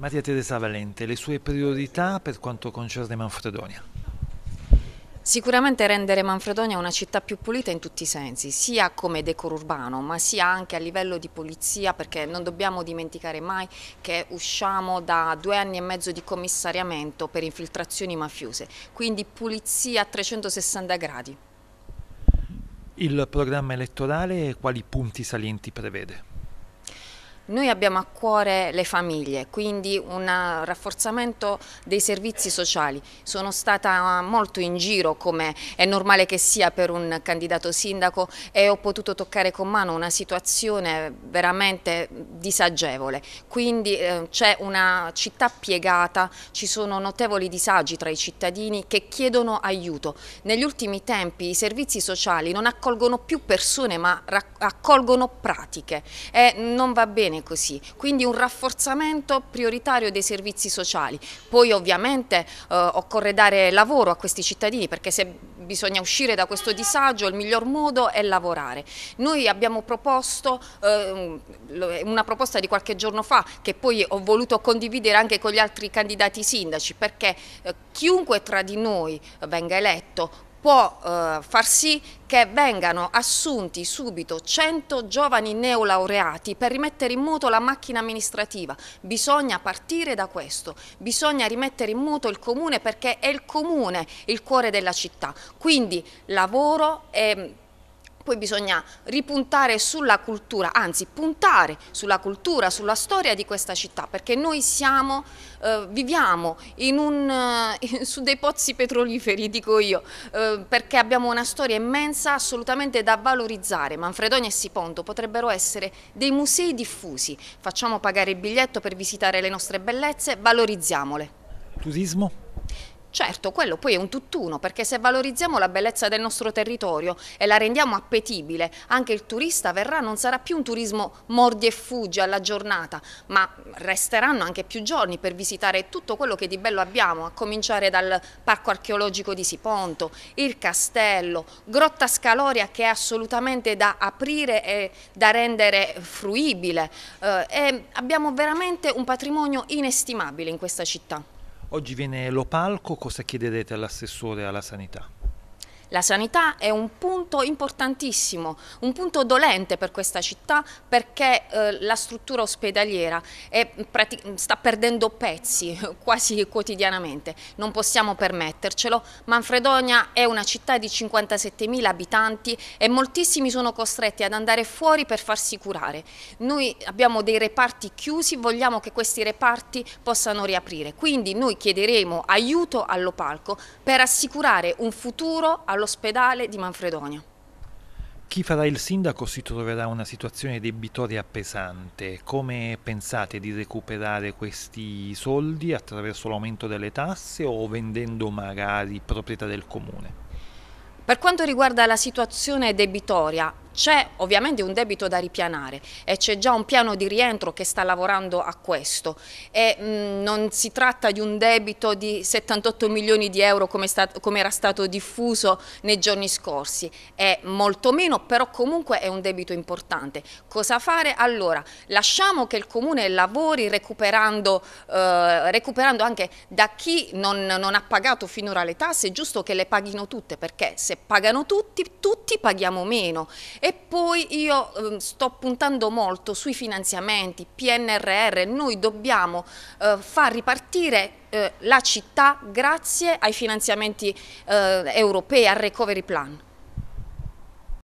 Maria Teresa Valente, le sue priorità per quanto concerne Manfredonia? Sicuramente rendere Manfredonia una città più pulita in tutti i sensi, sia come decoro urbano, ma sia anche a livello di polizia, perché non dobbiamo dimenticare mai che usciamo da due anni e mezzo di commissariamento per infiltrazioni mafiose, quindi pulizia a 360 gradi. Il programma elettorale quali punti salienti prevede? Noi abbiamo a cuore le famiglie, quindi un rafforzamento dei servizi sociali. Sono stata molto in giro, come è normale che sia per un candidato sindaco, e ho potuto toccare con mano una situazione veramente disagevole. Quindi eh, c'è una città piegata, ci sono notevoli disagi tra i cittadini che chiedono aiuto. Negli ultimi tempi i servizi sociali non accolgono più persone, ma accolgono pratiche e non va bene bene così, quindi un rafforzamento prioritario dei servizi sociali. Poi ovviamente eh, occorre dare lavoro a questi cittadini perché se bisogna uscire da questo disagio il miglior modo è lavorare. Noi abbiamo proposto eh, una proposta di qualche giorno fa che poi ho voluto condividere anche con gli altri candidati sindaci perché eh, chiunque tra di noi venga eletto può eh, far sì che vengano assunti subito 100 giovani neolaureati per rimettere in moto la macchina amministrativa. Bisogna partire da questo, bisogna rimettere in moto il comune perché è il comune il cuore della città. Quindi lavoro e poi bisogna ripuntare sulla cultura, anzi puntare sulla cultura, sulla storia di questa città, perché noi siamo, eh, viviamo un, eh, su dei pozzi petroliferi, dico io, eh, perché abbiamo una storia immensa assolutamente da valorizzare. Manfredonia e Siponto potrebbero essere dei musei diffusi, facciamo pagare il biglietto per visitare le nostre bellezze, valorizziamole. Turismo? Certo, quello poi è un tutt'uno, perché se valorizziamo la bellezza del nostro territorio e la rendiamo appetibile, anche il turista verrà, non sarà più un turismo mordi e fuggi alla giornata, ma resteranno anche più giorni per visitare tutto quello che di bello abbiamo, a cominciare dal parco archeologico di Siponto, il castello, Grotta Scaloria che è assolutamente da aprire e da rendere fruibile. Eh, abbiamo veramente un patrimonio inestimabile in questa città. Oggi viene Lopalco, cosa chiederete all'assessore alla sanità? La sanità è un punto importantissimo, un punto dolente per questa città perché eh, la struttura ospedaliera è, sta perdendo pezzi quasi quotidianamente. Non possiamo permettercelo. Manfredonia è una città di 57.000 abitanti e moltissimi sono costretti ad andare fuori per farsi curare. Noi abbiamo dei reparti chiusi, vogliamo che questi reparti possano riaprire. Quindi noi chiederemo aiuto all'Opalco per assicurare un futuro all'Opalco all'ospedale di Manfredonia. Chi farà il sindaco si troverà in una situazione debitoria pesante. Come pensate di recuperare questi soldi attraverso l'aumento delle tasse o vendendo magari proprietà del comune? Per quanto riguarda la situazione debitoria, c'è ovviamente un debito da ripianare e c'è già un piano di rientro che sta lavorando a questo e mh, non si tratta di un debito di 78 milioni di euro come, stat come era stato diffuso nei giorni scorsi, è molto meno però comunque è un debito importante. Cosa fare? Allora lasciamo che il Comune lavori recuperando, eh, recuperando anche da chi non, non ha pagato finora le tasse, è giusto che le paghino tutte perché se pagano tutti, tutti paghiamo meno e e poi io ehm, sto puntando molto sui finanziamenti, PNRR, noi dobbiamo ehm, far ripartire ehm, la città grazie ai finanziamenti europei, al recovery plan.